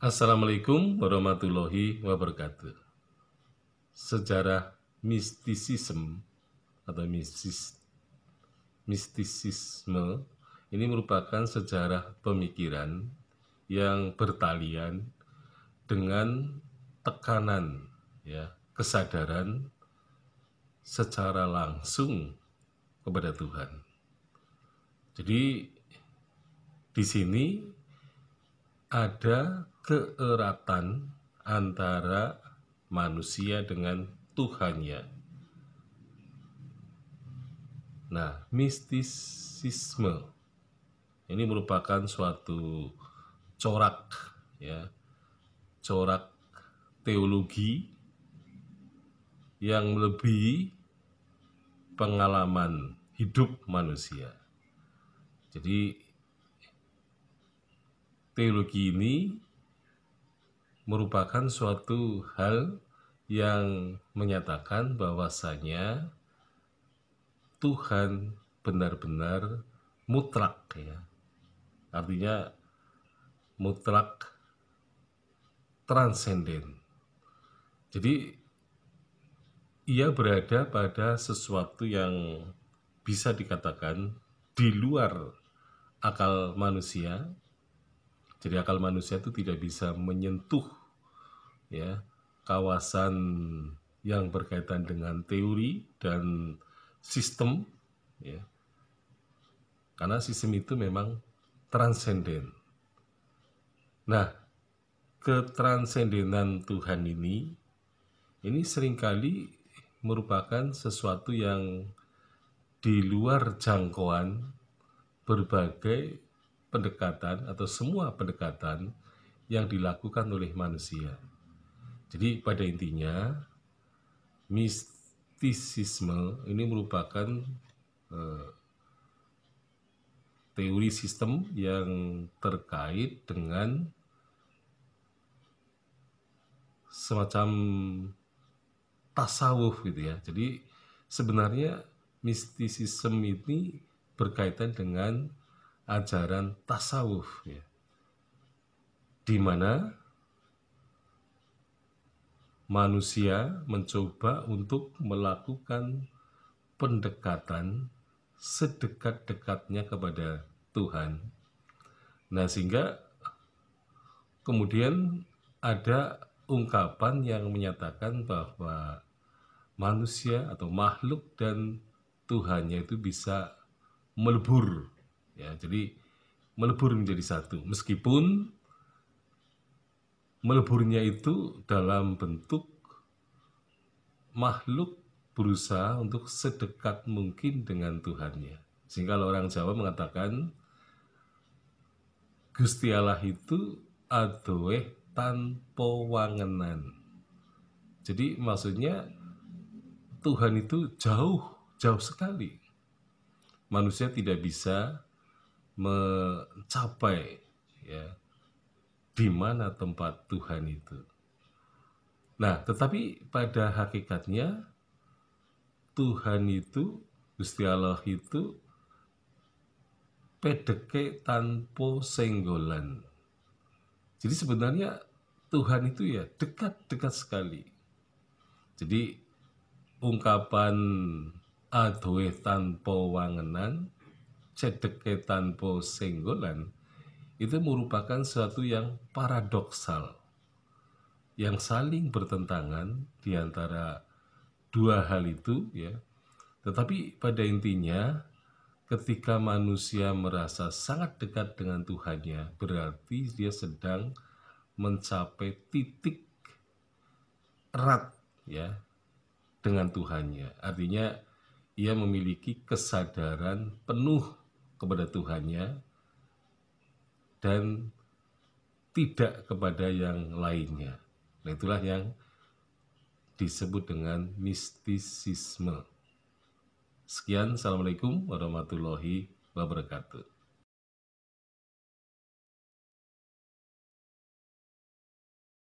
Assalamualaikum warahmatullahi wabarakatuh. Sejarah mistisisme atau mistis, mistisisme ini merupakan sejarah pemikiran yang bertalian dengan tekanan ya, kesadaran secara langsung kepada Tuhan. Jadi di sini ada keeratan antara manusia dengan Tuhannya. Nah, mistisisme ini merupakan suatu corak ya, corak teologi yang lebih pengalaman hidup manusia. Jadi teologi ini merupakan suatu hal yang menyatakan bahwasanya Tuhan benar-benar mutlak ya. Artinya mutlak transenden. Jadi ia berada pada sesuatu yang bisa dikatakan di luar akal manusia, jadi akal manusia itu tidak bisa menyentuh ya kawasan yang berkaitan dengan teori dan sistem ya. Karena sistem itu memang transenden. Nah, ketransendenan Tuhan ini ini seringkali merupakan sesuatu yang di luar jangkauan berbagai pendekatan atau semua pendekatan yang dilakukan oleh manusia. Jadi pada intinya mistisisme ini merupakan uh, teori sistem yang terkait dengan semacam tasawuf gitu ya. Jadi sebenarnya mistisisme ini berkaitan dengan ajaran tasawuf ya. Di mana manusia mencoba untuk melakukan pendekatan sedekat-dekatnya kepada Tuhan. Nah, sehingga kemudian ada ungkapan yang menyatakan bahwa manusia atau makhluk dan Tuhannya itu bisa melebur ya jadi melebur menjadi satu meskipun meleburnya itu dalam bentuk makhluk berusaha untuk sedekat mungkin dengan Tuhannya sehingga kalau orang Jawa mengatakan Gusti Allah itu adoeh tanpa wangenan jadi maksudnya Tuhan itu jauh jauh sekali manusia tidak bisa mencapai ya di mana tempat Tuhan itu. Nah, tetapi pada hakikatnya Tuhan itu Gusti Allah itu pedeke tanpa senggolan. Jadi sebenarnya Tuhan itu ya dekat-dekat sekali. Jadi ungkapan adoe tanpa wangenan cedeke tanpa senggolan itu merupakan sesuatu yang paradoksal yang saling bertentangan di antara dua hal itu ya. Tetapi pada intinya ketika manusia merasa sangat dekat dengan Tuhannya berarti dia sedang mencapai titik erat ya dengan Tuhannya. Artinya ia memiliki kesadaran penuh kepada Tuhannya dan tidak kepada yang lainnya. Nah, itulah yang disebut dengan mistisisme. Sekian, Assalamualaikum warahmatullahi wabarakatuh.